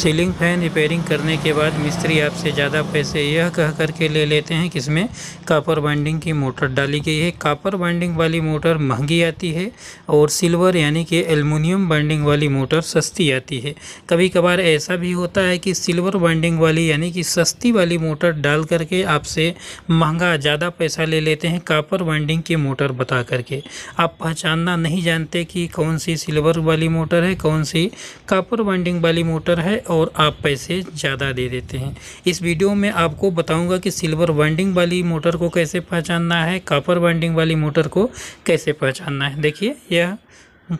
ceiling fan repairing करने के बाद मिस्त्री आपसे ज़्यादा पैसे यह कह कर के ले लेते हैं कि इसमें कापर बाइंडिंग की मोटर डाली गई है कापर बाइंडिंग वाली मोटर महंगी आती है और सिल्वर यानी कि एलमिनियम बाइंडिंग वाली मोटर सस्ती आती है कभी कभार ऐसा भी होता है कि सिल्वर बाइंडिंग वाली यानी कि सस्ती वाली मोटर डाल करके आपसे महंगा ज़्यादा पैसा ले लेते हैं कापर बाइंडिंग की मोटर बता करके आप पहचानना नहीं जानते कि कौन सी सिल्वर वाली मोटर है कौन सी कापर बाइंडिंग वाली मोटर है और आप पैसे ज़्यादा दे देते हैं इस वीडियो में आपको बताऊंगा कि सिल्वर वाइंडिंग वाली मोटर को कैसे पहचानना है कापर वाइंडिंग वाली मोटर को कैसे पहचानना है देखिए यह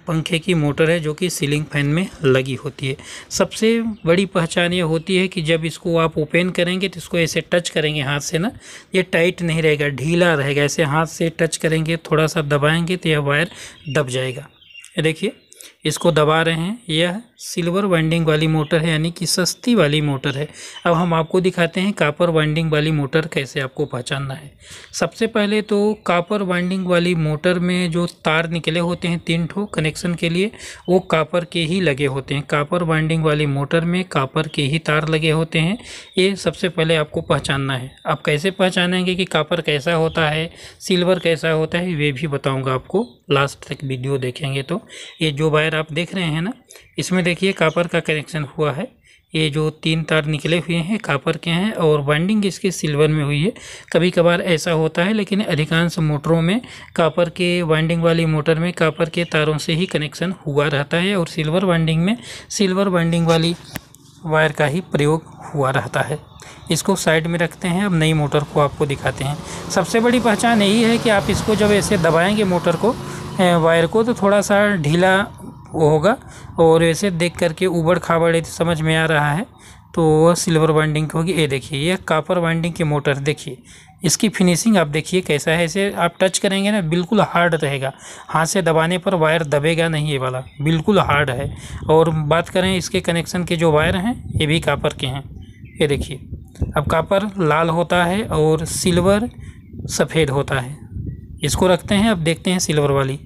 पंखे की मोटर है जो कि सीलिंग फैन में लगी होती है सबसे बड़ी पहचान ये होती है कि जब इसको आप ओपन करेंगे तो इसको ऐसे टच करेंगे हाथ से ना ये टाइट नहीं रहेगा ढीला रहेगा ऐसे हाथ से टच करेंगे थोड़ा सा दबाएंगे तो यह वायर दब जाएगा देखिए इसको दबा रहे हैं यह सिल्वर वाइंडिंग वाली मोटर है यानी कि सस्ती वाली मोटर है अब हम आपको दिखाते हैं कापर वाइंडिंग वाली मोटर कैसे आपको पहचानना है सबसे पहले तो कापर वाइंडिंग वाली मोटर में जो तार निकले होते हैं तीन ठो कनेक्शन के लिए वो कापर के ही लगे होते हैं कापर वाइंडिंग वाली मोटर में कापर के ही तार लगे होते हैं ये सबसे पहले आपको पहचानना है आप कैसे पहचानेंगे कि कापर कैसा होता है सिल्वर कैसा होता है वे भी बताऊँगा आपको लास्ट तक वीडियो देखेंगे तो ये जो वायर आप देख रहे हैं ना इसमें देखिए कापर का कनेक्शन हुआ है ये जो तीन तार निकले हुए हैं कापर के हैं और वाइंडिंग इसके सिल्वर में हुई है कभी कभार ऐसा होता है लेकिन अधिकांश मोटरों में कापर के वाइंडिंग वाली मोटर में कापर के तारों से ही कनेक्शन हुआ रहता है और सिल्वर वाइंडिंग में सिल्वर वाइंडिंग वाली वायर का ही प्रयोग हुआ रहता है इसको साइड में रखते हैं अब नई मोटर को आपको दिखाते हैं सबसे बड़ी पहचान यही है कि आप इसको जब ऐसे दबाएँगे मोटर को वायर को तो थोड़ा सा ढीला होगा और ऐसे देख करके उबड़ खाबड़ समझ में आ रहा है तो वह सिल्वर वाइंडिंग की होगी ये देखिए ये कापर वाइंडिंग की मोटर देखिए इसकी फिनिशिंग आप देखिए कैसा है इसे आप टच करेंगे ना बिल्कुल हार्ड रहेगा हाथ से दबाने पर वायर दबेगा नहीं ये वाला बिल्कुल हार्ड है और बात करें इसके कनेक्शन के जो वायर हैं ये भी कापर के हैं ये देखिए अब कापर लाल होता है और सिल्वर सफ़ेद होता है इसको रखते हैं अब देखते हैं सिल्वर वाली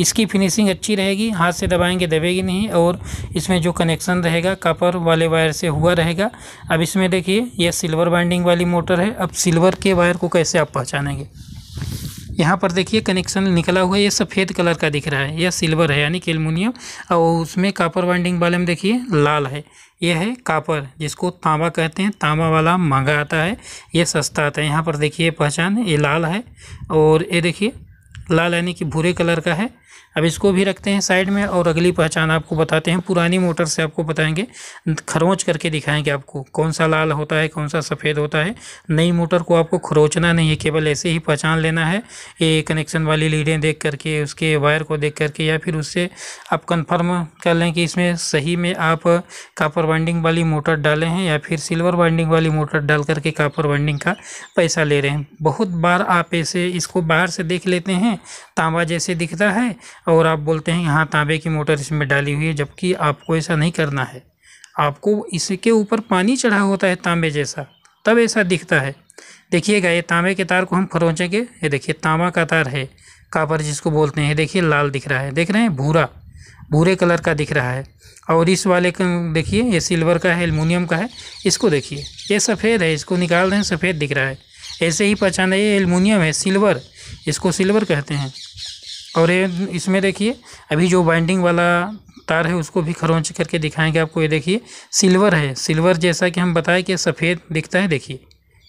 इसकी फिनिशिंग अच्छी रहेगी हाथ से दबाएंगे दबेगी नहीं और इसमें जो कनेक्शन रहेगा कापर वाले वायर से हुआ रहेगा अब इसमें देखिए यह सिल्वर बाइंडिंग वाली मोटर है अब सिल्वर के वायर को कैसे आप पहचानेंगे यहाँ पर देखिए कनेक्शन निकला हुआ है ये सफ़ेद कलर का दिख रहा है यह सिल्वर है यानी कि एलमोनियम और उसमें कापर वाइंडिंग वाले में देखिए लाल है यह है कापर जिसको तांबा कहते हैं तांबा वाला महंगा आता है ये सस्ता आता है यहाँ पर देखिए पहचान ये लाल है और ये देखिए लाल यानी कि भूरे कलर का है अब इसको भी रखते हैं साइड में और अगली पहचान आपको बताते हैं पुरानी मोटर से आपको बताएंगे खरोच करके दिखाएंगे आपको कौन सा लाल होता है कौन सा सफ़ेद होता है नई मोटर को आपको खरोचना नहीं है केवल ऐसे ही पहचान लेना है ये कनेक्शन वाली लीडें देख करके उसके वायर को देख करके या फिर उससे आप कन्फर्म कर लें कि इसमें सही में आप कापर वाइंडिंग वाली मोटर डाले हैं या फिर सिल्वर वाइंडिंग वाली मोटर डाल करके कापर वाइंडिंग का पैसा ले रहे हैं बहुत बार आप ऐसे इसको बाहर से देख लेते हैं तांबा जैसे दिखता है और आप बोलते हैं हाँ तांबे की मोटर इसमें डाली हुई है जबकि आपको ऐसा नहीं करना है आपको इसके ऊपर पानी चढ़ा होता है तांबे जैसा तब ऐसा दिखता है देखिएगा ये तांबे के तार को हम खरोचेंगे ये देखिए तांबा का तार है कापर जिसको बोलते हैं देखिए लाल दिख रहा है देख रहे हैं भूरा भूरे कलर का दिख रहा है और इस वाले का देखिए ये सिल्वर का है एलमिनियम का है इसको देखिए ये सफ़ेद है इसको निकाल दें सफ़ेद दिख रहा है ऐसे ही पहचान है ये एलमिनियम है सिल्वर इसको सिल्वर कहते हैं और ये इसमें देखिए अभी जो बाइंडिंग वाला तार है उसको भी खरोंच करके दिखाएंगे आपको ये देखिए सिल्वर है सिल्वर जैसा कि हम बताए कि सफ़ेद दिखता है देखिए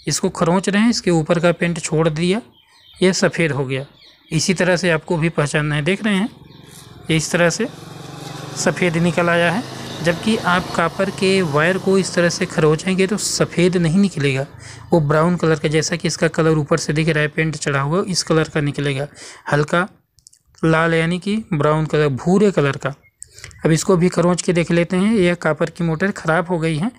इसको खरोंच रहे हैं इसके ऊपर का पेंट छोड़ दिया ये सफ़ेद हो गया इसी तरह से आपको भी पहचानना है देख रहे हैं ये इस तरह से सफ़ेद निकल आया है जबकि आप कापर के वायर को इस तरह से खरोचेंगे तो सफ़ेद नहीं निकलेगा वो ब्राउन कलर का जैसा कि इसका कलर ऊपर से दिख रहा है पेंट चढ़ा हुआ इस कलर का निकलेगा हल्का लाल यानी कि ब्राउन कलर भूरे कलर का अब इसको भी खरोंच के देख लेते हैं यह कापर की मोटर ख़राब हो गई है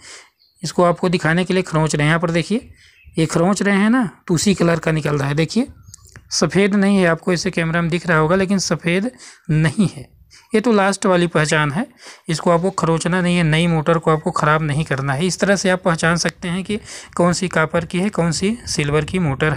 इसको आपको दिखाने के लिए खरोंच रहे हैं यहाँ पर देखिए ये खरोंच रहे हैं ना तो उसी कलर का निकल रहा है देखिए सफ़ेद नहीं है आपको इसे कैमरा में दिख रहा होगा लेकिन सफ़ेद नहीं है ये तो लास्ट वाली पहचान है इसको आपको खरोचना नहीं है नई मोटर को आपको ख़राब नहीं करना है इस तरह से आप पहचान सकते हैं कि कौन सी कापर की है कौन सी सिल्वर की मोटर है